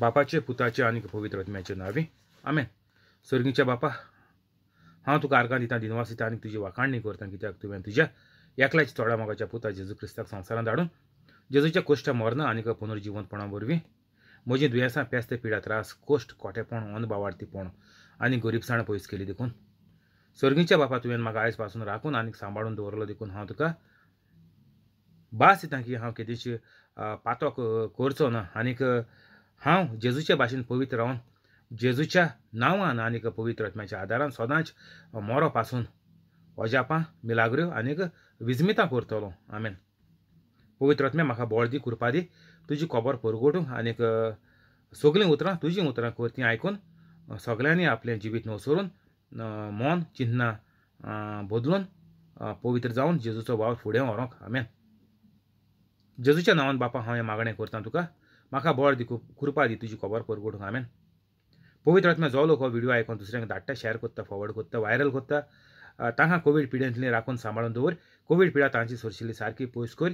बापाचे पुताचे आणि पवित्र आत्म्याचे नावे आमे स्वर्गीच्या बापा हा तुका आर्गां दिता दिनवास दिता आनी तुजी वाखाणणी करता कित्याक तुवें तुझ्या एकल्याच्या तोडा मागाच्या पुता जेजू क्रिस्ताक संवसारांत धाडून जेजूच्या कोश्ट मरण आणि पुनर्जिवंतपणा वरवीं म्हजी दुयेंसां पेस्त पिडा त्रास कोश्ट कोटेपण अनबावार्थीपण आणि गरीबसाण पयस केली देखून स्वर्गीच्या बापा तुवें म्हाका आयज पासून राखून आणि सांबाळून दवरलो देखून हांव तुका भास दिता की हांव केदीच पातोक करचो ना आनीक हांव जेजूचे भाशेन पवित्र रावन जेजूच्या नांवान आनीक पवित्र आत्म्याच्या आदारान सदांच मोरो पासून अजापां मिलाग्र्यो आनीक विजमितां करतलो आमेन पवित्र आत्म्या म्हाका बोळ दी कृपा दी तुजी कोबर परगोटूंक आनीक सगलीं उतरां तुजीं उतरां करतीं आयकून सगल्यांनी आपलें जिवीत नवसरून मन चिन्नां बदलून पवित्र जावन जेजूचो वावर फुडें व्हरोंक आमेन जेजूच्या नांवान बापा हांव हें मागणें करता तुका म्हाका बळ दी कृपा दी तुजी खबर कोडूंक हांवें पवित्र आत्मा लोक हो व्हिडिओ आयकोन दुसऱ्यांक धाडटा शेअर करता फॉवर्ड करता व्हायरल कोत्ता तांकां कोवीड पिड्यांतली राखून सांबाळून दवर कोवीड पिडा तांची सोशिल्ली सारकी पयस कर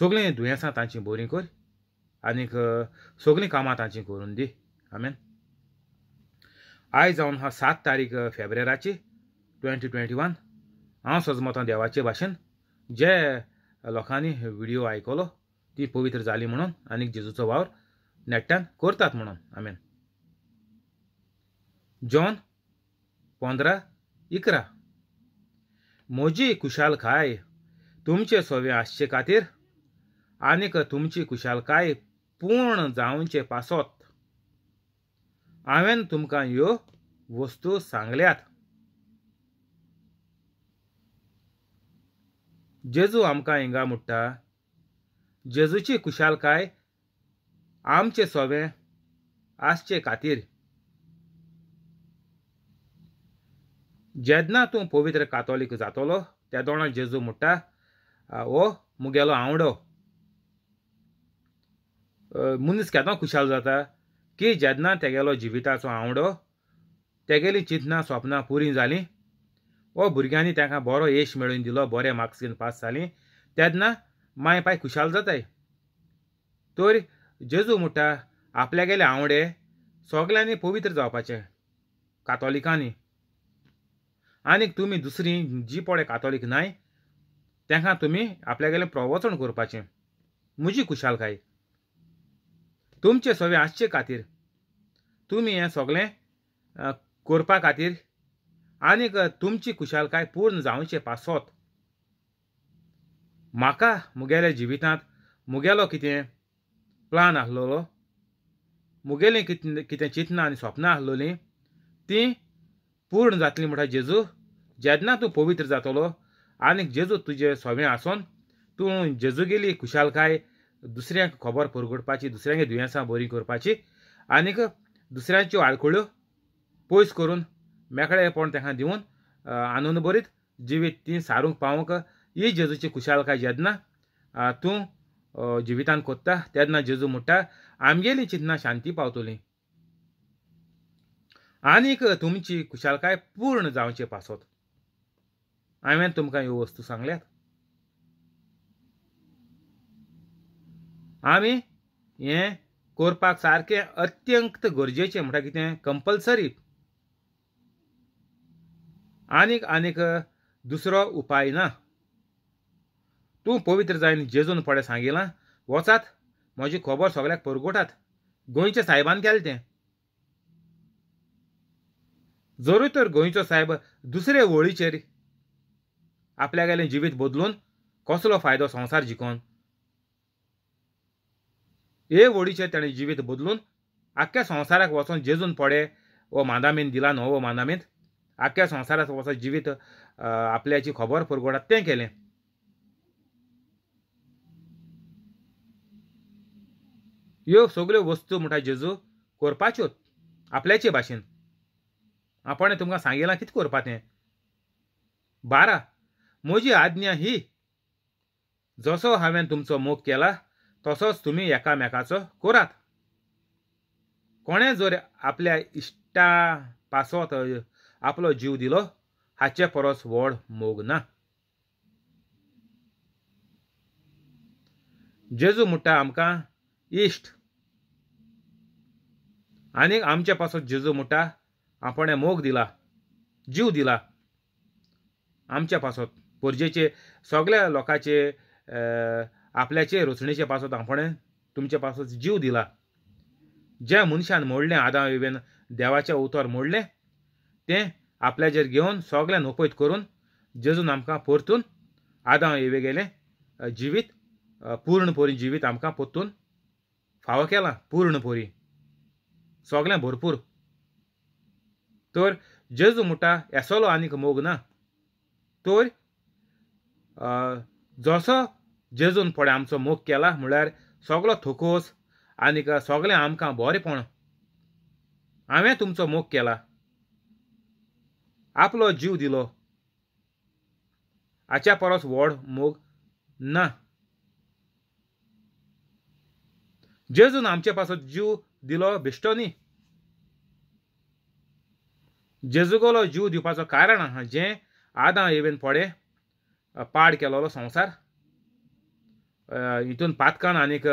सगळीं दुयेंसां तांची बरी कर आनीक सगळीं कामां तांची करून दी हांवें आयज जावन हा सात तारीख फेब्रुवारीची ट्वेंटी ट्वेंटी वन हांव सजमतां देवाचे भाशेन जे लोकांनी व्हिडिओ आयकलो ती पवित्र झाली म्हणून आणि जेजूचा वावर नाट्यान करतात म्हणून आमेन जॉन पंधरा इकरा म्हजी खाय, तुमचे सोवे आसचे खातीर आनीक तुमची खुशालकाय पूर्ण जावचे पासत हांवें तुमकां ह्यो वस्तू सांगल्यात जेजू आमकां हिंगा म्हणटा जेजूची खुशालकाय आमचे सोवें आसचे खातीर जेदना तूं पवित्र कातोलीक जातलो तेदोणा जेजू म्हणटा हो मुगेलो आवडो मनीस केदो खुशाल जाता की जेदना तेगेलो जिविताचो आवडो तेगेली चिंतना स्वप्नां पुरी जालीं वो भुरग्यांनी तेका बरो येश मेळोवन दिलो बरे मार्क्सीन पास जालीं तेदना माय पाय खुशाल जाताय तर जेजू म्हणटा आपल्या गेले आवडे सगळ्यांनी पवित्र जावपाचे कातोलिकांनी आनीक तुमी दुसरी जी पोळे कातोलीक नाय तुम्ही तुमी आपल्यागेलें प्रवचण करपाचें म्हजी खुशालकाय तुमचे सवे आसचे खातीर तुमी हे सगळे करपा खातीर आनीक तुमची खुशालकाय पूर्ण जावचे पासत म्हाका मुगेल्या जिवितांत मुगेलो कितें प्लान आसलोलो मुगेलें कितें कितें चिंतना आनी स्वप्नां आसलोलीं तीं पूर्ण जातलीं म्हणटा जेजू जेदना तूं पवित्र जातलो आनी जेजू तुजें सोवें आसून तूं जेजुगेली खुशालकाय दुसऱ्यांक खबर परगडपाची दुसऱ्यांगे दुयेंसां बरीं करपाची आनीक दुसऱ्यांच्यो आडखळ्यो पयस करून मेकळेपण तेका दिवन आनंद बरीत जिवीत तीं सारूंक पावूंक ही जेजूची ಕುಶಾಲಕಾಯ जेदना तूं जिवितांत कोत्ता तेन्ना जेजू म्हणटा आमगेली चिंतना शांती पावतली आनीक तुमची खुशालकाय पूर्ण जावचे पासत हांवें तुमकां ह्यो वस्तू सांगल्यात आमी हें करपाक सारकें अत्यंत गरजेचें म्हणटा कितें कंपल्सरी आनीक आनीक दुसरो उपाय ना तू पवित्र जायन जेजून फोडे सांगिला वचात म्हजी खबर सगळ्याक परगोटात गोंयच्या साहेबान केलें ते जरूय तर गोंयचो साहेब दुसरे आपल्या आपल्यागेलें जिवीत बदलून कसलो फायदो संसार जिखोन हे ओळीचे ताणें जिवीत बदलून आख्ख्या संवसाराक वचोन जेजून पडे वो मांदामीन दिला नवो व मांदामेंत आख्ख्या संवसाराक वचोन जिवीत आपल्याची खबर पुरगोडात तें केलें यो सगळ्यो वस्तू म्हणटा जेजू करपाच्योच आपल्याचे भाशेन आपण तुमकां सांगिलां कितें करपा तें बारा म्हजी आज्ञा ही जसो हांवें तुमचो मोग केला तसोच तुमी एकामेकाचो करात कोणें जर आपल्या इश्टा पासत आपलो जीव दिलो हाचे परस व्हड मोग ना जेजू म्हणटा आमकां इष्ट आणि आमच्यापासून जेजू मोठा आपण मोग दिला जीव दिला आमच्यापासून पोरजेचे सगळ्या लोकांचे आपल्याचे रोचणेचे पासून आपण तुमचे पासून जीव दिला ज्या मनशान मोडले आदां इवेन देवाच्या उतर मोडले ते आपल्याचेर घेऊन सगळ्यां नोपयत करून जेजून आमकां परतून आदा इवे गेले जिवीत पूर्ण जिवीत आमकां परतून हांव केला पूर्ण पुरी भरपूर तर जेजू मुटा येसोलो आनीक मोग ना तर जसो जेजून पड़े आमचो मोग केला म्हळ्यार सगलो थोकोस आनीक सगलें आमकां बरेंपण हांवें तुमचो मोग केला आपलो जीव दिलो हाच्या परस व्हड मोग ना जेजून आमचे पासो जीव दिलो बेश्टो न्ही जेजुगोलो जीव दिवपाचो कारण आहा जे आदां येवेन पडे पाड केलोलो संवसार हितून पातकान आनीक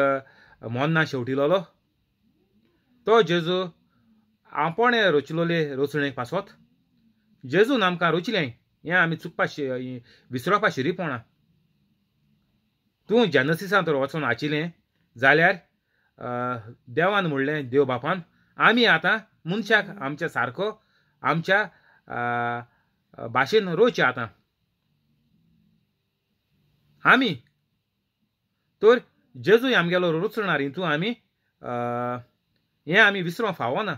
मोन्ना शेवटिलोलो तो जेजू आपोणें रोचिलोले रोचणेक पासोत जेजून आमकां रोचलें हें आमी चुकपा विसरोवपा शिरीपोणां तूं तू वचून आचिलें जाल्यार देवान म्हणलें देव बापान आम्ही आता मनशाक आमच्या सारखो आमच्या भाषेन रोचे आता आम्ही तर जेजूय आमगेलो रोचणार हितू आमी हें आमी विसरोंक फावना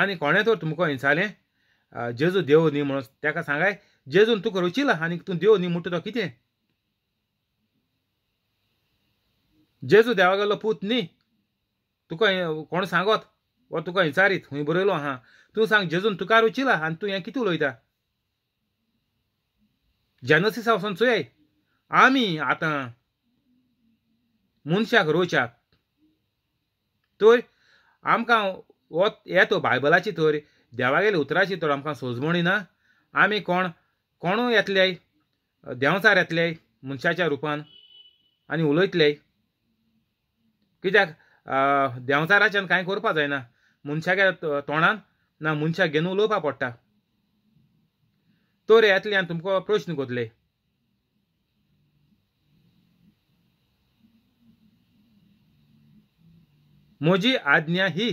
आणि कोणें तर तुमकां हिंसालें जेजू देव न्ही म्हणून ताका सांगाय जेजून तुका रुचिला आनी तूं देव न्ही म्हणटा तो कितें जेजू देवागेलो पूत न्ही तुका कोण सांगत वो तुका विचारीत खंय बरयलो आहा तूं सांग जेजून तुका रुचिला आनी तूं हें कितें उलयता जेनसिसा वचून चोय आमी आतां मनशाक रोवच्याक तर आमकां हो येतो बायबलाची तर देवागेले उतराची तर आमकां सोजमणी ना आमी कोण कोणूय येतले देंवचार येतले मनशाच्या रुपान आनी उलयतले कित्याक देंवचाराच्यान कांय करपा जायना मनशाच्या तोंडान ना मनशाक घेवन उलोवपा पडटा तर येतल्यान तुमकां प्रश्न कोतले म्हजी आज्ञा ही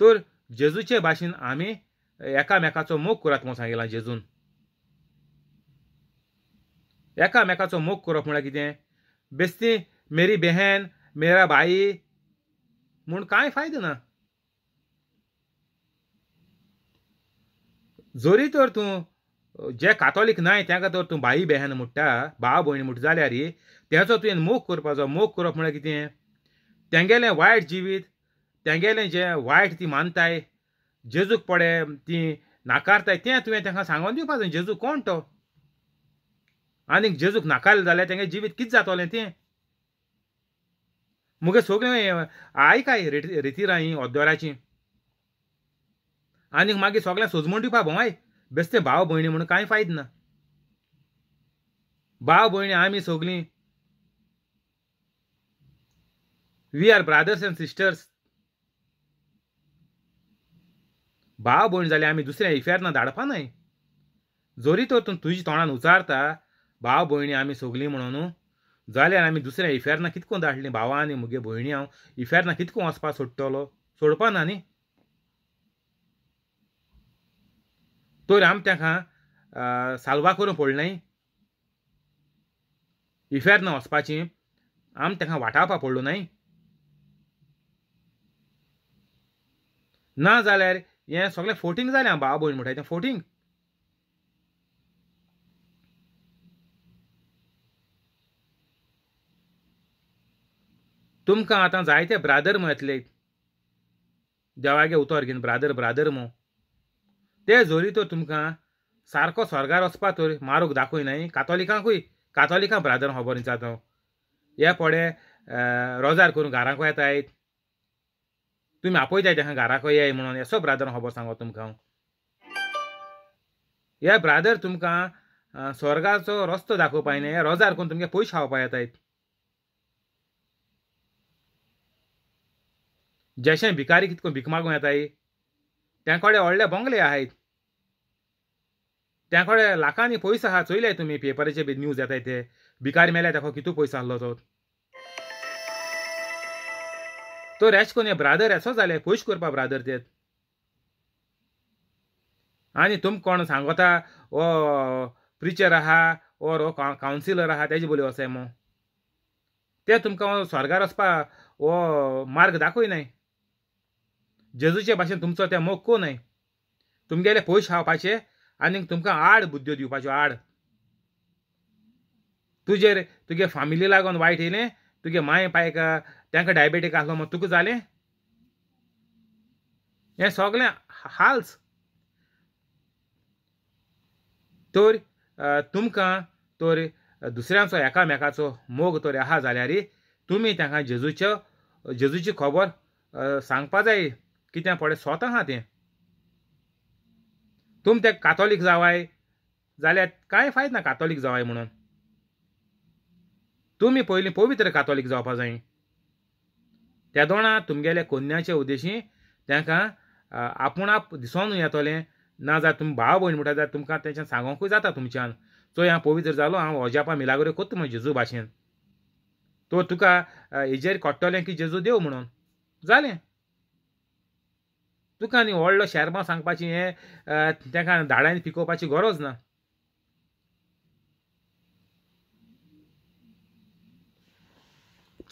तर जेजूचे भाशेन आमी एकामेकाचो मोग करात म्हूण जेजून एकामेकाचो मोग करप म्हळ्यार कितें बेश्टी मेरी बहन मेरा भाई म्हणून काय फायदो ना जरी तर तू जे कातोलीक नाय त्या तर तूं बाई बहन म्हणटा भाव भयण म्हणटा जाल्यार त्याचो तुवें मोग करपाचो मोग करप म्हळ्यार कितें तेंगेलें वायट जिवीत तेंगेलें जें वायट ती मानताय जेजूक पडे ती नाकारताय तें तुवें तांकां सांगून दिवपाचें जेजू कोण तो आनीक जेजूक नाकारलें जाल्यार तेंगे जिवीत कितें जातोलें तें मुगे सगळें आय काय रिती राही ओद्दोराची आनीक मागीर सगळ्यांक सोजमोण दिवपा भोंवाय बेस्ते भाव भयणी म्हणून कांय फायद ना भाव भयणी आमी सगळीं we are brothers and sisters भाव भयण जाल्यार आमी दुसऱ्या ना धाडपा न्हय जोरी तर तूं तुजी तोंडान उचारता भाव भयणी आमी सोगलीं म्हणून जाल्यार आमी दुसऱ्या इफेर्ना कितको धाडलीं भावां आनी मुगे भयणी हांव इफेर्ना कितको वचपा सोडटलो सोडपा ना न्ही तर आम तेका सालवा करून पडलें इफेर्ना वचपाची आमी तेका वाटावपा पडलो न्हय ना जाल्यार हें सगळें फोटींग जालें हांव भाव भयण म्हणटा तें फोटींग तुमकां आतां जायते ब्रादर येतले देवागे उतर घेवन ब्रादर ब्रादर म्हूण ते जोरी तर तुमकां सारको स्वर्गार वचपा तर मारूक दाखोय नाही कातोलिकांकूय कातोलिकां ब्रादर खबर जाता हे पडे रोजार करून घरांको येतात तुमी आपयतात तेका घराको येय म्हणून असो ब्रादर खबर सांगो तुमकां हे ब्रादर तुमकां स्वर्गाचो रस्तो दाखोवपा न्ही रोजार करून तुमगे पयशे खावपा येतात जशे भिकारी कितको भीक मागूं येताय त्या व्हडले बोंगले आहेत त्या लाखांनी पयस आहा चोयले तुम्ही पेपरचे बी न्यूज येताय ते भिकारी मेल्या ताका कितू पैसा आसलो तो तो रेश कोण ब्रादर असो झाले पोश करपा ब्रादर ते आणि तुम कोण सांगोता ओ प्रिचर आहा ओर ओ कावन्सिलर आहा त्याची बोली असे मग ते तुमकां स्वर्गार वचपा ओ मार्ग दाखोय नाही जेजूचे भाशेन तुमचो ते मोग कोण न्हय तुमगेले पयशे खावपाचे आणि तुमकां आड बुद्ध्यो दिवपाच्यो आड तुजेर तुगे फामिली लागून वायट येयलें तुगे माय पायक तांकां डायबेटीक आसलो म्हण तुका जालें हें सगले हाल्स तर तुमकां तर दुसऱ्यांचो एकामेकाचो मोग तर आहा जाल्यार तुमी तांकां जेजूच्यो जेजूची खबर सांगपा जाय कित्या फोडे स्वता हा ते तुम ते कातोलीक जावाय जाल्यार कांय फायद ना कातोलीक जावाय म्हणून तुमी पयलीं पवित्र कातोलीक जावपा जाय त्या दोणा तुमगेल्या कोन्याच्या उद्देशी तांकां आपूण आप दिसोन येतोलें ना जाल्यार तुमी भाव भयण म्हणटा जाल्यार तुमकां तेंच्यान सांगोकूय जाता तुमच्यान सो हांव पवित्र जालो हांव अजापा मिलागोऱ्यो कोत्ता म्हण जेजू भाशेन तो तुका हेजेर कोट्टोलें की जेजू देव म्हणून जालें तुका न्ही व्हडलो शेरमा सांगपाची हें तेका धाडान पिकोवपाची गरज ना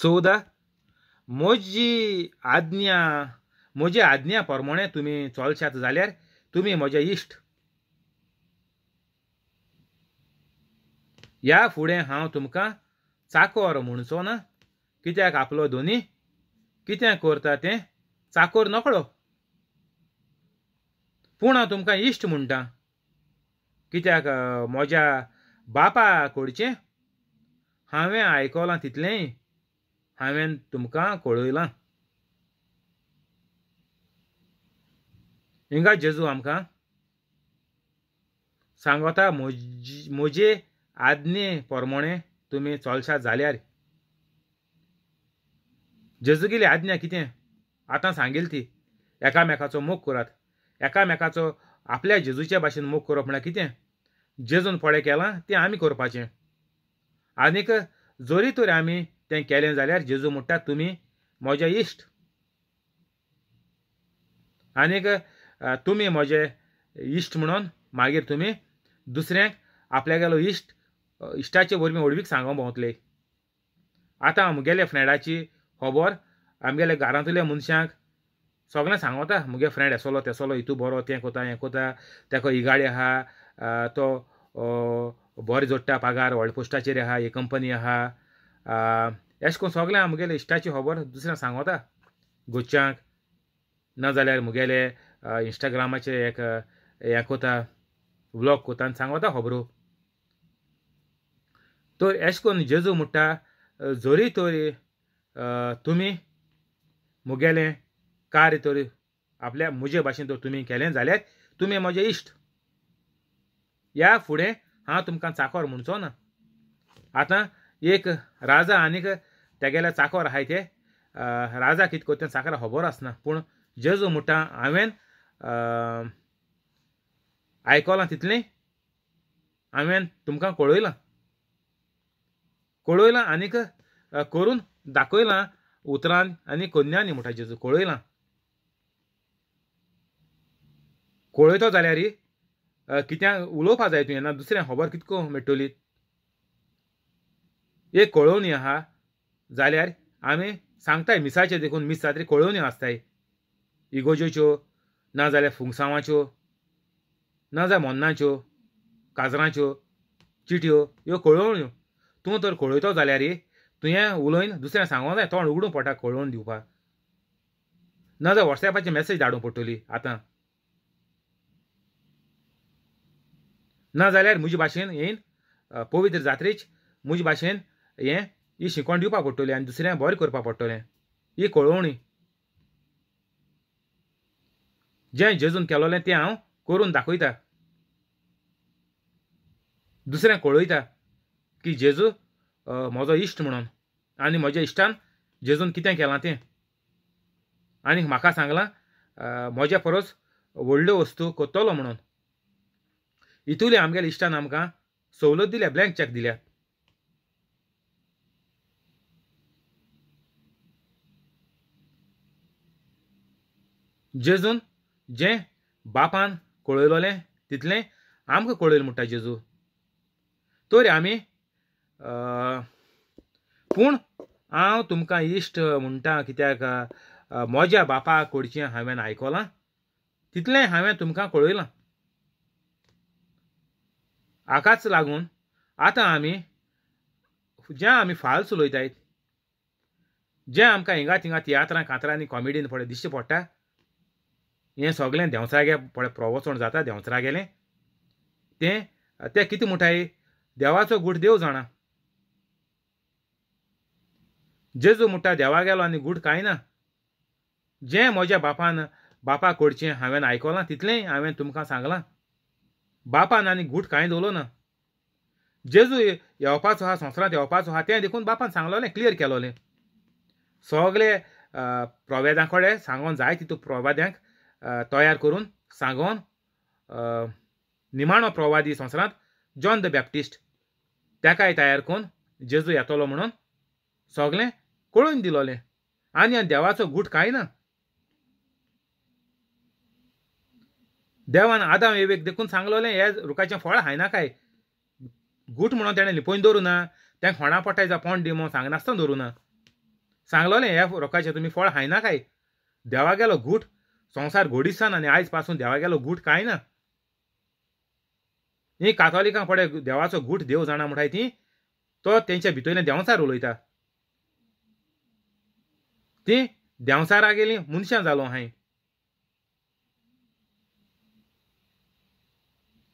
चवदा म्हजी आज्ञा म्हजे आज्ञा प्रमाणे तुमी चलशात जाल्यार तुमी म्हजे इश्ट ह्या फुडें हांव तुमकां चाकोर म्हणचो ना कित्याक आपलो दोनी कितें करता तें चाकोर नकळो पूण हांव तुमकां इश्ट म्हणटा कित्याक म्हज्या बापा कडचें हांवें आयकलां तितलेंय हांवें तुमकां कळयलां हिंगा जेजू आमकां सांगता म्हजे आज्ञे प्रमाणे तुमी चलशा जाल्यार जेजुगेली आज्ञा कितें आतां सांगेल ती एकामेकाचो मोग करात एकामेकाचो आपल्या जेजूच्या भाशेन मोग करप म्हळ्यार कितें जेजून फळें केलां तें आमी करपाचें आनीक जोरी तर आमी तें केलें जाल्यार जेजू म्हणटा तुमी म्हजे इश्ट आनीक तुमी म्हजे इश्ट म्हणून मागीर तुमी दुसऱ्यांक आपल्यागेलो इश्ट इश्टाचे वरवीं व्हडवीक सांगूंक भोंवतले आतां आमगेल्या फ्रेंडाची खबर आमगेल्या घरांतल्या मनशांक सगळे सांगोता मुगे फ्रेंड एसोलो तेसोलो इतू बरो ते कोता हें कोता तेका ही गाडी आहा तो बरे जोडटा पागार व्हड पोस्टाचेर आहा ही कंपनी आहा एश करून सगळें मुगेले इश्टाची खबर दुसऱ्यांक सांगोता गोच्यांक नाजाल्यार मुगेले इंस्टाग्रामाचे एक हें कोता व्लॉग कोता आनी सांगोता खबरो तर एश करून जेजू म्हणटा जोरी तोरी तुमी मुगेलें कार्य तर आपल्या मुजे भाषेन तर तुम्ही केले जाल्यार तुम्ही म्हजे इश्ट या फुडें हांव तुमकां चाकोर म्हणचो ना आतां एक राजा आनीक तेगेल्या चाकोर आहाय ते राजा कित करता तें खबर आसना पूण जेजू म्हणटा हांवें आयकलां तितले हांवें तुमकां कळयलां कळयलां आनीक करून दाखयलां उतरान आनी कन्यांनी म्हणटा जेजू कळयलां कळयतो जाल्यार कित्याक उलोवपा जाय तुवें ना दुसऱ्या खबर कितको मेळटली एक कळोवणी आहा जाल्यार आमी सांगताय मिसाचे देखून मीस जात्री कळोवणी आसताय इगोज्योच्यो ना फुंगसांवाच्यो ना जाल्यार मोन्नाच्यो काजरांच्यो चिट्यो ह्यो कळोवण्यो तूं तर कळयतो जाल्यार तुवें उलोवन दुसऱ्यांक सांगूंक जाय तोंड उगडूंक पडटा कळोवन दिवपाक ना जाल्यार वॉट्सॅपाचेर मॅसेज धाडूं पडटली आतां ना जाल्यार म्हजे भाशेन हें पवित्र जात्रेच म्हजे भाशेन हें ही शिकवण दिवपा पडटली आनी दुसऱ्यांक बरें करपा पडटलें ही कळोवणी जें जेजून केलोलें तें हांव करून दाखयता दुसऱ्यांक कळयता की जेजू म्हजो इश्ट म्हणून आनी म्हज्या इश्टान जेजून कितें केलां तें आनी म्हाका सांगलां म्हज्या परस व्हडल्यो वस्तू करतलो म्हणून इतुले आमगेल्या इश्टान आमकां सवलत दिल्या ब्लँक चॅक दिल्या जेजून जे बापान कळयलोलें तितले आमकां कळयलें म्हणटा जेजू तर आमी पूण हांव तुमकां इश्ट म्हणटा कित्याक म्हज्या बापा कडचें हांवें आयकलां तितलें हांवें तुमकां कळयलां हाकाच लागून आतां आमी जें आमी फाल्स उलयतात जें आमकां हिंगा थिंगा तियात्रां कांतरांनी कॉमेडीन पळय दिश्टी पडटा हें सगलें देंवसरागे पळय प्रवचण जाता देंवसरागेलें तें तें कितें म्हणटाय देवाचो गूट देव जाणा जेजू म्हणटा देवा गेलो आनी गूट कांय ना जें म्हज्या बापान बापा कोडचें हांवें आयकलां तितलेंय हांवें तुमकां सांगलां बापान आनी घूट कांय दवरलो ना जेजू येवपाचो आहा संवसारांत येवपाचो आहा तें देखून बापान सांगलोलें क्लियर केलोलें सगले प्रवेदां कडेन सांगोन जाय तितू प्रवाद्यांक तयार करून सांगोन निमाणो प्रवादी संवसारांत जॉन द बॅप्टिस्ट तेकाय तयार करून जेजू येतलो म्हणून सगळें कळून दिलोलें आनी देवाचो घूट कांय ना देवान आदाम हेवेक देखून सांगलोलें हे रुखाचें फळ ना काय गूट म्हणून तेणें लिपोवन दवरूं ना तेंक होणा पोटाय जा पोंड दी म्हणून सांगनासतना दवरूं ना सांगलोलें हे रोखाचें तुमी फळ खायना काय देवा गेलो गूट संवसार घोडिसान आनी आयज पासून देवा गेलो गूट कांय ना ही कातोलिकां फडें देवाचो गूट देव जाणा म्हणटाय ती तो तेंच्या भितरलें देंवसार उलयता ती देंवसारा गेली मनशां जालो हांयें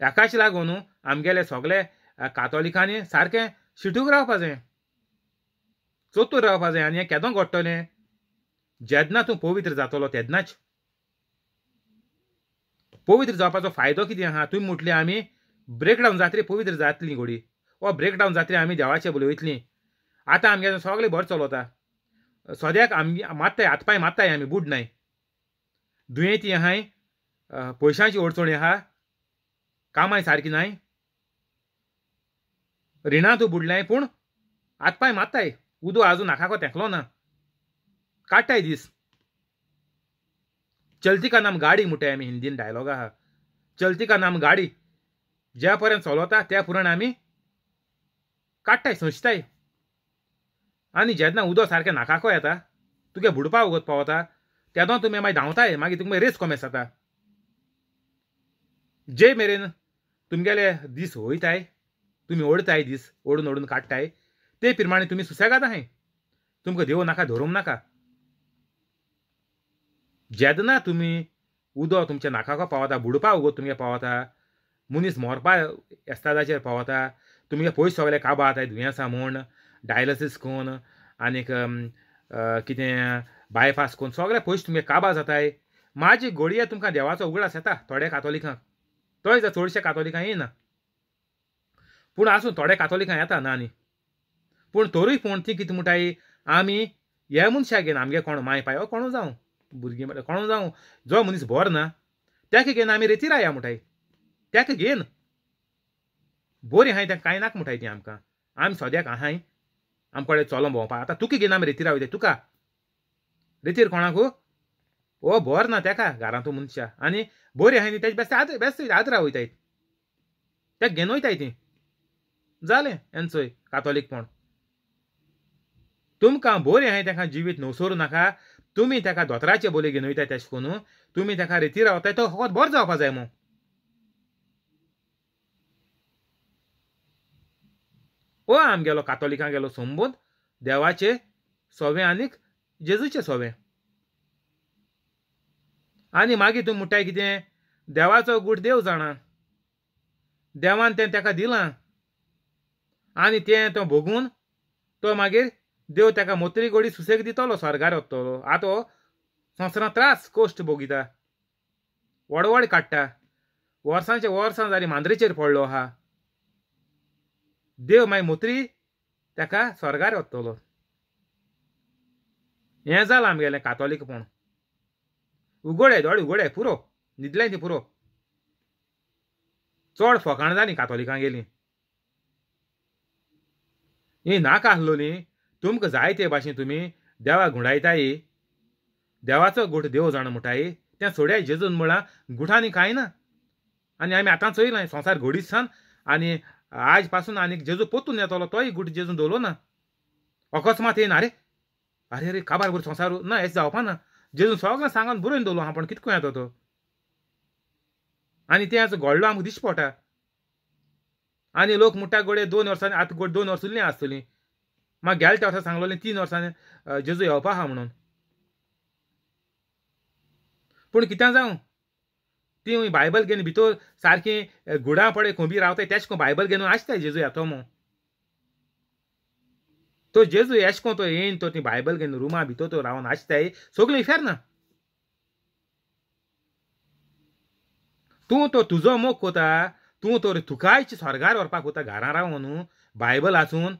एकाच लागून आमगेले सगळे कातोलिकांनी सारखें शिटूक रावपाचें चोतूर रावपाचें आनी हें केदो घडटलें जेदना तूं पवित्र जातलो तेदनाच पवित्र जावपाचो फायदो कितें आहा तुमी म्हटलें आमी ब्रेकडावन जात्री पवित्र जातली घोडी वो ब्रेकडावन जात्री आमी देवाचें बुलयतली आतां आमगे सगळें बरें चलोता सद्याक आमगे मात्ताय हातपांय मात्ताय आमी बुडनाय दुयेंती आहाय पयशांची अडचणी आहा आहे सारखी नाही रिणा तू बुडलाय पूण आतपाय मात्ताय उदो आजून नाकाको तेंकलो ना काडटाय दीस चलती का नाम गाडी म्हणटाय आम्ही हिंदीन डायलॉग आहा चलती का नाम गाडी ज्या पर्यंत चलोता त्या पुरान आम्ही काडटाय सोंसताय आनी जेन्ना उदो सारकें नाकाको येता तुगे बुडपा वगत पावता तेदो तुमी मागीर धांवताय मागीर तुमकां रेस कोमेस जाता जे मेरेन तुमगेले दीस वयताय तुमी ओडताय दीस ओडून ओडून काडटाय ते प्रमाणे तुमी सुसेगाद आहाय तुमकां देव नाका धरूंक नाका जेदना तुमी उदो तुमच्या नाकाको पावता बुडपा उगो तुमगे पावता मनीस मोरपा येस्तादाचेर पावता तुमगे पयस सगळे काबा जाताय दुयेंसां म्हूण डायलसीस कोन आनीक कितें बायपास कोन सगळे पयस तुमगे काबा जाताय म्हाजी घडये तुमकां देवाचो उगडास येता थोड्या कातोलिकांक तोय जा चडशे कातोलिकां येना पूण आसूं थोडे कातोलिकां येता ना न्ही पूण तोरूय पूण ती कितें म्हणटाय आमी हे मनशाक घेन आमगे कोण माय पाय कोण जावं भुरगीं म्हणटा कोण जावं जो मनीस बर ना ताका घेन आमी रेती राया म्हणटाय ताका घेन बोरी हाय तें कांय नाक म्हणटाय ती आमकां आमी सद्याक आहाय आमकडे चलो भोंवपाक आतां तुका घेन आमी रेती रावयताय तुका रेतीर कोणाकू ओ बोर ना तेका घरांतू मनशा आनी बरी हाय न्ही तेजे बेस्ट आद बेस्ट आदरा वयतायत तेका घेवन वयताय ती जालें एन्सोय कातोलीकपण तुमकां बरी हाय तेका जिवीत न्हवसोरूं नाका तुमी तेका दोतराचे बोली घेवन वयताय तेश कोन तुमी तेका रिती रावताय तो फकत बरो जावपा जाय म्हूण ओ आम आमगेलो कातोलिकां गेलो संबोध देवाचे सोवें आनीक जेजूचे सोवें आनी मागीर तूं म्हणटाय कितें देवाचो गूट देव जाणा देवान तें ताका दिलां आनी तें तो भोगून तो मागीर देव ताका मोत्री गोडी सुसेग दितलो स्वर्गार वतलो आतां संवसारांत त्रास कोष्ट भोगिता वडवड काडटा वर्सांचे वर्सां जाली मांद्रेचेर पडलो आहा देव मागीर मोत्री ताका स्वर्गार वतलो हें जालां आमगेलें कातोलीकपण दोळे दोड आहे पुरो न्हिदलें ती पुरो चड फकाण जाली कातोलिकां गेली ही नाका आसलो न्ही तुमकां जाय ते भाशेन तुमी देवा गुणायताय देवाचो गुठ देव जाण म्हणटाय तें सोड्या जेजून म्हळ्यार गुठांनी कांय ना आनी आमी आतां चोयलां संवसार घोडीत सावन आनी आज पासून आनी जेजू पोतून येतलो तोय गुट जेजून दवरलो ना अकस्मात येना रे अरे अरे काबार बरी संवसार ना हेच जावपा ना जेजून सगळें सांगोन बरोवन दवरलो आपण कितको येता तो आनी तें आज घडलो आमकां दिश्टी पडटा आनी लोक मुटा गोडे दोन वर्सांनी आतां गोड दोन वर्स उरलीं आसतलीं म्हाका गेल्या त्या वर्सा सांगलोलें तीन वर्सांनी जेजू येवपा हा म्हणून पूण कित्या जावं ती बायबल घेवन भितर सारकी घुडा पडे खोंबी रावताय तेश कोण बायबल घेवन आसताय जेजू येतो म्हणून तो जेजू तो యాష్కంతో तो నీ బైబిల్ కింద రూమా तो రావని ఆశతాయి सोगली फेर ना तूं तो तुजो मोग कोता तूं तर तुकायच स्वर्गार व्हरपाक कोता घरां रावन बायबल आसून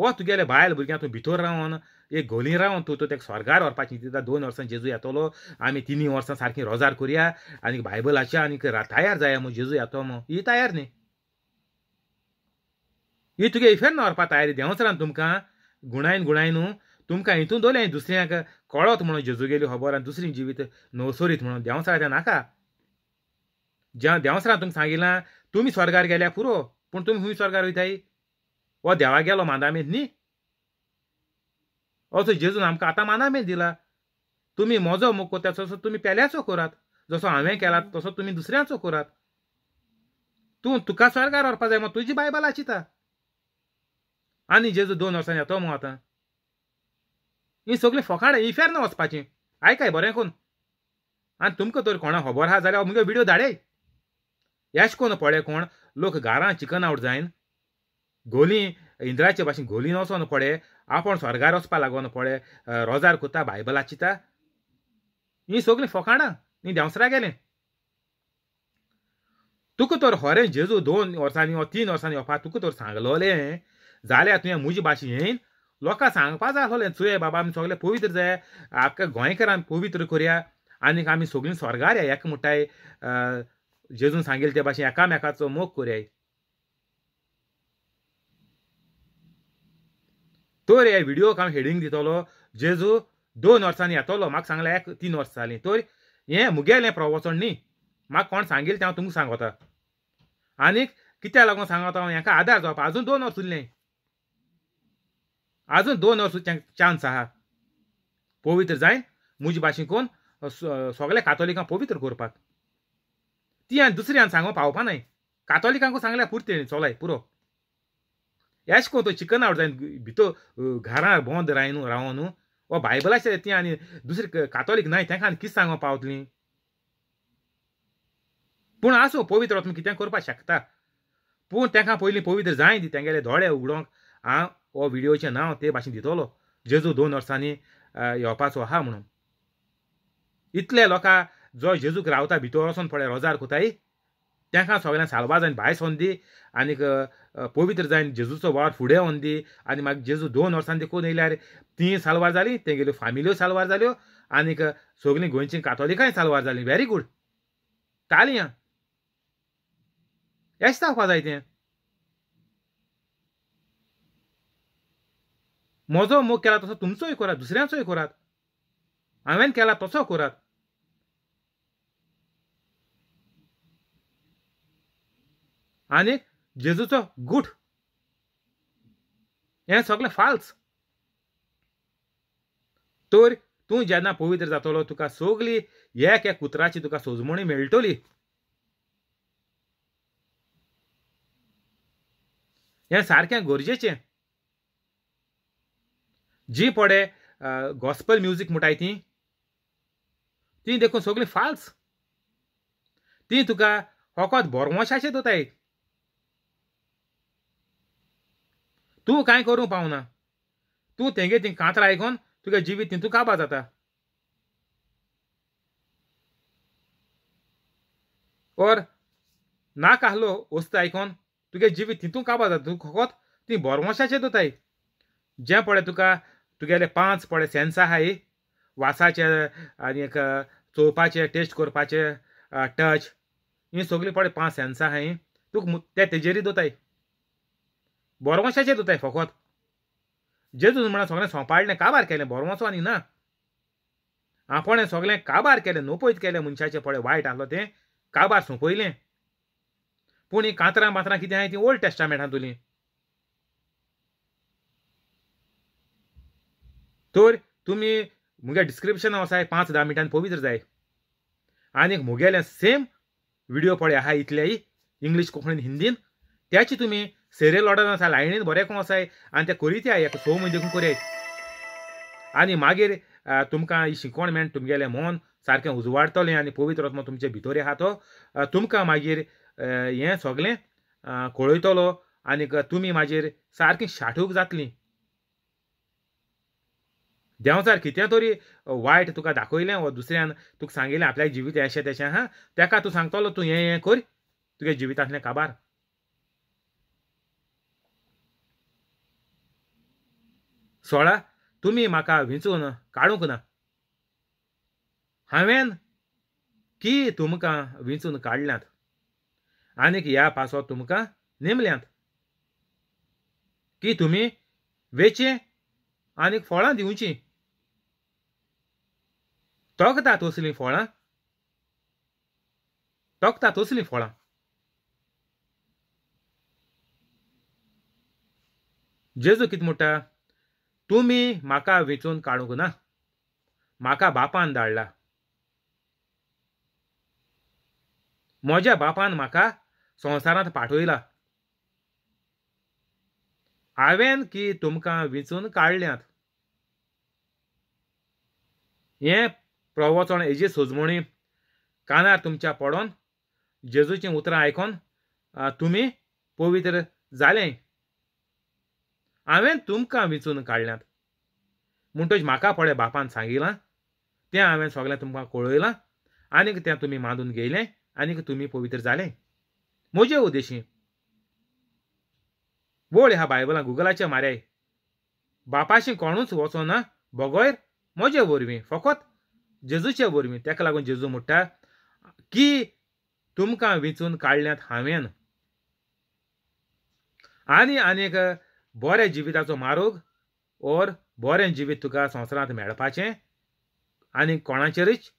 वो तुगेले बायल भुरग्यां तूं भितर रावन एक घोलीन रावन तूं तो तेका स्वर्गार व्हरपाक चिंतिता दोन वर्सां जेजू येतलो आमी तिनी वर्सां सारकी रोजार करुया आनी बायबलाच्या आनी तयार जाया मग जेजू येतो मग ही तयार न्ही ही तुगे इफेर ना व्हरपा तयारी देंवच तुमकां गुणायन गुणायनू तुमकां हितून दोले दुसऱ्यांक कळत म्हणून जेजू खबर आनी दुसरी जिवीत नवसोरीत म्हणून देंवसरा तें नाका ज्या देंवसरा तुमकां सांगिलां तुमी स्वर्गार गेल्या पुरो पूण तुमी खूंय स्वर्गार वयताय हो देवा गेलो मांदामेत न्ही असो जेजून आमकां आतां मांदामेत दिला तुमी मोजो मोको तसो तुमी पेल्याचो करात जसो हांवें केला तसो तुमी दुसऱ्याचो करात तूं तुका स्वर्गार व्हरपा जाय म्हण तुजी बायबल आशिता आनी जेजू दोन वर्सां येतो मुगो आतां ही सगळीं फकाणां इफ्यार ना वचपाची आयकाय बरें कोन आनी तुमकां तर कोणाक खबर आहा जाल्यार मुगे विडियो धाडय येश कोन पडे कोण लोक घारां चिकन आवट जायन घोली इंद्राचे भाशेन घोलीन वचोन पडे आपण स्वर्गार वचपा लागोन पडे रोजार कोता बायबल चिता ही सगळीं फकाणां न्ही देंवसरा गेलें तुका तर खरें जेजू दोन वर्सांनी वा तीन वर्सांनी वपा तुका तर सांगलोलें जाल्यार तुवें मुजी भाशेन लोकां सांगपा जाय आसलें चुये बाबा आमी सगळे पवित्र जाय आख्या गोंयकार आमी पवित्र करया आनीक आमी सगळीं स्वर्गार या एक म्हणटाय जेजून सांगेल ते भाशेन एकामेकाचो मोग करुया तर हे व्हिडियोक हांव हेडींग दितलो जेजू दोन वर्सांनी येतलो म्हाका सांगला एक तीन वर्सां जालीं तर हें मुगेलें प्रवचन न्ही म्हाका कोण सांगिल्लें तें हांव तुमकां सांगता आनीक कित्याक लागून सांगता हांव हेका आदार जावपा अजून दोन वर्स उरलें अजून दोन वर्ष चान्स आहात पवित्र जाय म्हजे भाशेन कोण सगळ्या कातोलिकांक पवित्र करपाक ती हांवें दुसरी हांवें सांगो पावपा न्हय कातोलिकांक सांगल्या पुरते चोलाय पुरो एश कोण तो चिकन आवड जायन भितर घरां बोंद राय न्हू रावो न्हू बायबलाचे ती आनी दुसरी कातोलीक नाही तांकां आनी कितें सांगो पावतली पूण आसूं पवित्र तुमी कितें करपाक शकता पूण तांकां पयलीं पवित्र जाय दी तेंगेले दोळे उगडोंक हांव हो व्हिडियोचें नांव ते भाशेन दितलो जेजू दोन वर्सांनी येवपाचो आहा म्हणून इतले लोकां जो जेजूक रावता भितर वचून पळय रोजार कोताय त्यांना सगळ्यांक साल्वा जावन भायर सोन दी आनीक पवित्र जायन जेजूचो वार फुडें व्हन दी आनी मागीर जेजू दोन वर्सांनी देखून येयल्यार तीं साल्वार जालीं तेंगेल्यो फामिल्यो सालवार जाल्यो आनीक सगळीं गोंयचीं कातोलिकांय सालवार जालीं व्हेरी गूड तालियां एश जावपा जाय तें म्हजो मोग केला तसं तुमचंही करा दुसऱ्यांचंही करात हांवें केला तसं करात आनी जेजूचो गूठ हे सगळं फाल्स तर तू जेन्ना पवित्र जातलो तुका सगळी एक एक कुत्राची तुका सोजमणी मेळटली हें सारकें गरजेचें जी पडे गॉस्पल म्युझिक म्हुटाय ती ती देखून सगळी फाल्स ती तुका होकोत बोरमोशाशें दोताय तूं कांय करूंक पावना तूं तेंगे तीं कांतरां आयकोन तुगे जिवीत तितूं काबा जाता और नाक आहलो वस्त आयकोन तुगे जिवीत तितूं काबा जाता तूं खोकोत तीं बोरमोशाचें दोताय जें पळय तुका तुगेले पांच पोळे सेन्स आहाय वासाचे एक चोवपाचे टेस्ट करपाचे टच ही सगळीं पडे पांच सेन्सां आहाय तुका ते तेजेरी दोताय बोरवंशाचेर दोताय फकत जेजून म्हणा सगळें सोंपाडलें काबार केलें बोरमसो आणि ना आपणें सगळें काबार केलें नोपयत केलें मनशाचें पळय वायट आसलो तें काबार सोंपयलें पूण ही कांतरां बातरां कितें आहाय तीं ओल्ड तुली तर तुम्ही मुगे डिस्क्रिप्शन वसाय पाच दहा मिनटान पवित्र जाय आणि मुगेले सेम व्हिडिओ पळय आहा इतलेय इंग्लिश कोंकणीन हिंदीन त्याची तुम्ही सेरियल ऑर्डर असा लायनीन बरें कोण असाय आनी ते करीत एक स म्हयने देखून आणि आनी मागीर तुमकां ही शिकवण मेन तुमगेलें मन सारकें उजवाडतलें आनी पवित्र आत्मा तुमचे भितर आहा तो तुमकां मागीर हें सगळे कळयतलो आणि तुमी मागीर सारखी शाठूक जातली देंवचार कितें तरी वायट तुका दाखयलें वो दुसऱ्यान तुका सांगिल्लें आपल्या जिवीत अशें तशें हा तेका तूं सांगतलो तूं हें हें कर तुगे जिवितांतलें काबार सोळा तुमी म्हाका विंचून काडूंक ना हांवें की तुमकां विंचून काडल्यांत आनीक ह्या पासो तुमकां नेमल्यांत की तुमी वेचें आनीक फळां दिवचीं तोकता तसलीं फळां तोकता तसलीं फळां जेजू कितें म्हणटा तुमी म्हाका वेचून काडूंक ना म्हाका बापान धाडला म्हज्या बापान म्हाका संवसारांत पाठयला हांवें की तुमकां वेचून काडल्यात हें प्रवचन हेजी सोजमणी कानार तुमच्या पडून जेजूचीं उतरां आयकोन तुम्ही पवित्र झाले हांवें तुमकां विचून काडल्यात म्हणटच म्हाका पडे बापान सांगिलां तें हांवें सगळें तुमकां कळयलां आनीक तें तुमी मानून घेयलें आनीक तुमी पवित्र झाले म्हजे उद्देशी वळ ह्या बायबलां गुगलाचे मारय बापाशी कोणूच ना बगोयर म्हजे वरवीं फकत जेजूचे बोरमी तेका लागून जेजू म्हणटा की तुमकां वेचून काडल्यात हांवेन आनी आनीक बऱ्या जिविताचो मारोग ओर बरें जिवीत तुका संवसारांत मेळपाचें आनी कोणाचेरच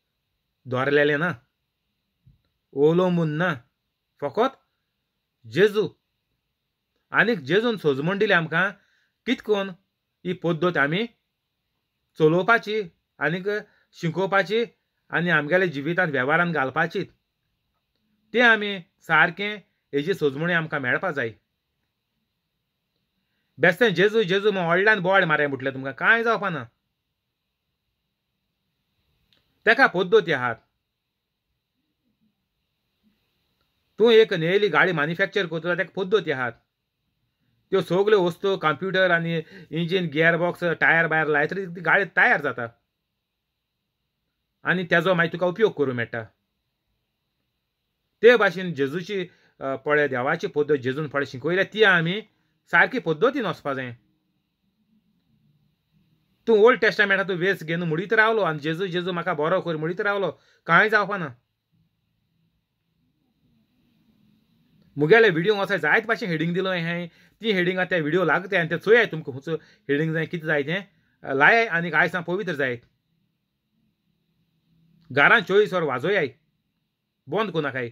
दोरलेलें ना ओलोमून ना फकत जेजू आनीक जेजून सोजमण दिली आमकां कितकोन ही पद्दत आमी चलोवपाची आनीक शिकोवपाची आनी आमगेल्या जिवितांत वेव्हारांत घालपाचीत ते आमी सारकें हेजी सोजमणी आमकां मेळपा जाय बेस्तें जेजू जेजू म्हण व्हडल्यान बोवाड मारे म्हटलें तुमकां कांय जावपा ना तेका पद्दती आहात तूं एक नेली गाडी मॅन्युफॅक्चर करता तेका पद्दती आहात त्यो सगल्यो वस्तू कंप्युटर आनी इंजीन गियर बॉक्स टायर भायर लायत ती गाडी तयार जाता आणि त्याचो मागीर तुका उपयोग करूं मेळटा ते भाशेन जेजूची पळय देवाची पद्दत जेजून पळय शिकयल्या ती आमी सारकी पद्दतीन वचपा जाय तूं ओल्ड टेस्टामेंटा तूं वेस्ट घेवन मुडीत रावलो आनी जेजू जेजू म्हाका बरो कर मुडीत रावलो कांय जावपा ना मुगेले व्हिडियो असो जायत भाशेन हेडींग दिलो हे ती हेडींग आतां व्हिडियो लागता आनी ते चोयाय तुमकां खंयचो हेडींग जाय कितें जाय तें लाय आनी आयज पवित्र जायत गारां चोवीस और वाजोय आई बंद को नाकाय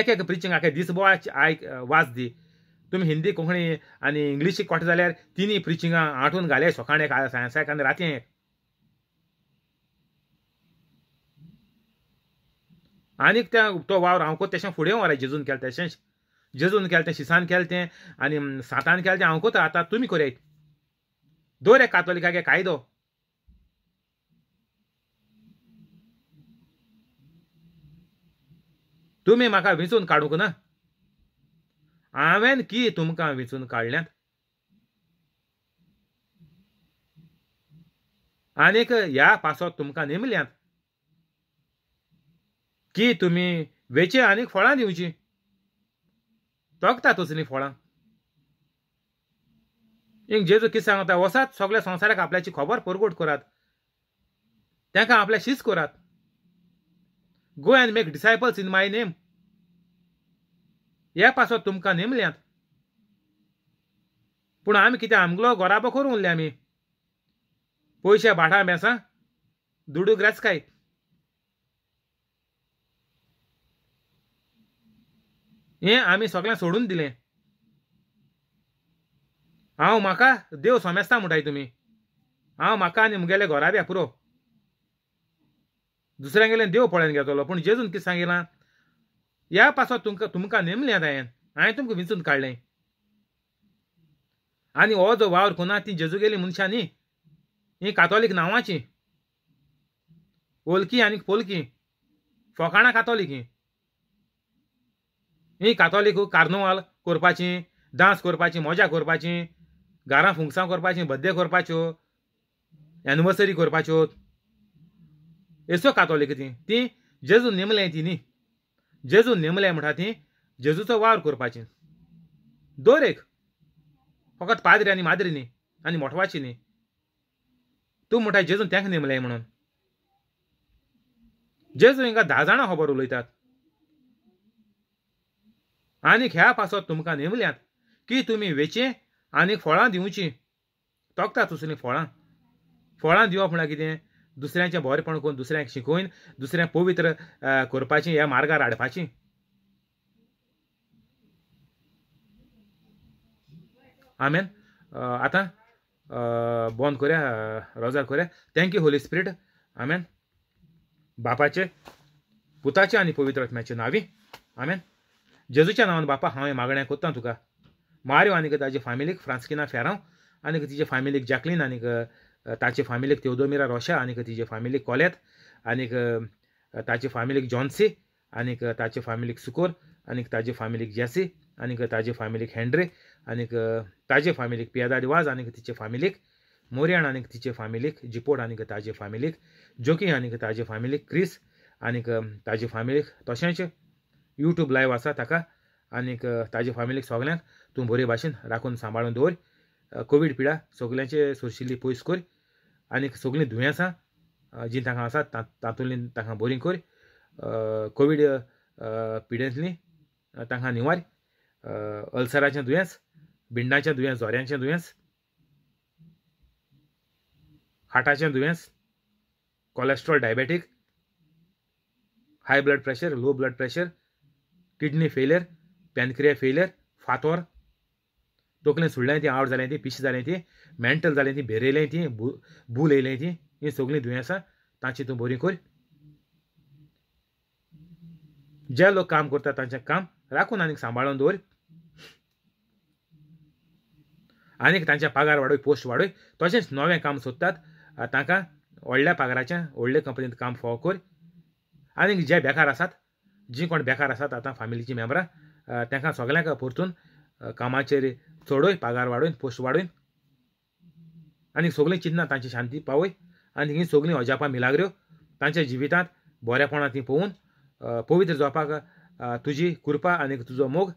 एक एक प्रिचिंग आखे दिसबो आयक वाज दी तुम्ही हिंदी कोंकणी आणि इंग्लिश कोटा जाल्यार तिनी प्रिचिंगां आठून घाले सोकाणेक सायंसाक आनी राती एक आनीक त्या तो वावर हांवको तशें फुडें व्हराय जेजून केलें तशेंच जेजून केलें तें शिसान केलें तें आनी सातान केलें तें हांवको आतां तुमी करयात दवर एक कातोलिकागे कायदो तुम्ही म्हाका विचून काडूंक ना हांवेन की तुमकां विचून काडल्यात आनीक ह्या पासोत तुमकां नेमल्यात की तुमी वेचे आनीक फळां दिवची तोगता तसली फळां इंग जेजू कितें सांगता वसात सगल्या संवसाराक आपल्याची खबर परगोट करात तांकां आपल्या शिस्त करात go and make disciples in my name ह्या पासत तुमकां नेमल्यात पूण आमी कितें आमगलो गोराबो करूं उरले आमी पयशे भाटा मेसां दुडू ग्रेस्काय हे आमी सगळें सोडून दिले हांव म्हाका देव सोमेस्ता म्हणटाय तुमी हांव म्हाका आनी मुगेले घोरा पुरो दुसऱ्यांगेल्यान देव पळयन घेतलो पूण जेजून कितें सांगिलां ह्या पासून तुमकां तुमकां नेमलें हांवें हांवें तुमकां विचून काडलें आनी हो जो वावर कोना ती जेजुगेली मनशांनी ही कातोलीक नांवाची ओलकी आनी पोलकी फोकाणां कातोलीक ही कातोलीक कार्नवाल कोरपाची डांस करपाची मजा करपाची घारां फुंगसां करपाची बड्डे करपाच्यो एनिवर्सरी करपाच्यो येसो कातोलीक ती ती जेजू नेमलें ती न्ही जेजू नेमलें म्हणटा ती जेजूचो वावर करपाची एक फकत पाद्री आनी माद्री न्ही आनी मोठवाची न्ही तूं म्हणटा जेजू तेंक नेमलें म्हणून जेजू हिंगा धा जाणां खबर उलयतात आनी ह्या पासत तुमकां नेमल्यात की तुमी वेचे आनी फळां दिवची तोखतात तुसलीं फळां फळां दिवप म्हळ्यार कितें दुसऱ्यांचे बोरेपण करून दुसऱ्यांक शिकोवन दुसऱ्यांक पवित्र करपाची ह्या मार्गार हाडपाची आमेन आतां बंद करया रोजार करया थँक्यू होली स्पिरिट आमेन बापाचे पुताचे आणि पवित्र आत्म्याचे नावी आमेन जेजूच्या नांवान बापा हांव हे मागण्या कोत्ता तुका मारियो आनीक ताजे फॅमिलीक फ्रांस्किना फेरांव आनीक तिजे फॅमिलीक जॅकलीन आनीक ताचे फामिलीक तेवदोमिरा रोशा आनीक तिचे फामिलीक कॉलेत आनीक ताचे फामिलीक जॉन्सी आनीक ताचे फामिलीक सुकोर आनीक ताचे फामिलीक जॅसी आनीक ताचे फामिलीक हेंड्रे आनीक ताचे फामिलीक पियादा रिवाज आनीक तिचे फामिलीक मोरयाण आनीक तिचे फामिलीक जिपोड आनीक ताचे फामिलीक जोकी आनीक ताचे फामिलीक क्रिस आनीक ताचे फामिलीक तशेंच युट्यूब लायव्ह आसा ताका आनीक ताचे फामिलीक सगळ्यांक तूं बरे भाशेन राखून सांबाळून दवर कोवीड पिडा सगळ्यांचे सोशिल्ली पयस कर आनीक सगळीं दुयेंसां जी तांकां आसा ता तातूंतली तांकां बोरींग कोर कोवीड पिडेंतलीं तांकां निवार अल्सराचें दुयेंस भिंडाचें दुयेंस झोऱ्यांचें दुयेंस हाटाचें दुयेंस cholesterol diabetic high blood pressure low blood pressure kidney failure pancreas failure फातोर तोकलें सुडलें ती आवट जालें ती पिशी जालें ती मेंटल जालें तीं भेरयलें तीं भूल येयलें तीं हीं सगळीं दुयेंसां तांची तूं बरी कर जे लोक काम करता तांचें काम राखून आनीक सांबाळून दवर आनीक तांचे पगार वाडोय पोस्ट वाडोय तशेंच नवें काम सोदतात तांकां व्हडल्या पगाराचें व्हडले कंपनींत काम फोव कर आनीक जे बेकार आसात जी कोण बेकार आसात आतां फामिलीचीं मेंबरां तांकां सगल्यांक परतून कामाचे रे चोडोय पागार पोस्ट वाडोय आणि सगळी चिन्ना तांची शांती पावय आणि ही सगळी अजापां मिलाग्र्यो तांच्या जिवितांत बोऱ्यापणा ती पोवून पवित्र जावपाक तुजी कृपा आणि तुजो मोग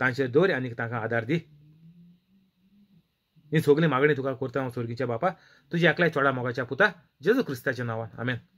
तांचेर दोर आनी तांकां आदार दी ही सगळी मागणी तुका करता हांव स्वर्गीच्या बापा तुजी एकलाय चोडा मोगाच्या पुता जेजू क्रिस्ताच्या नांवान आमेन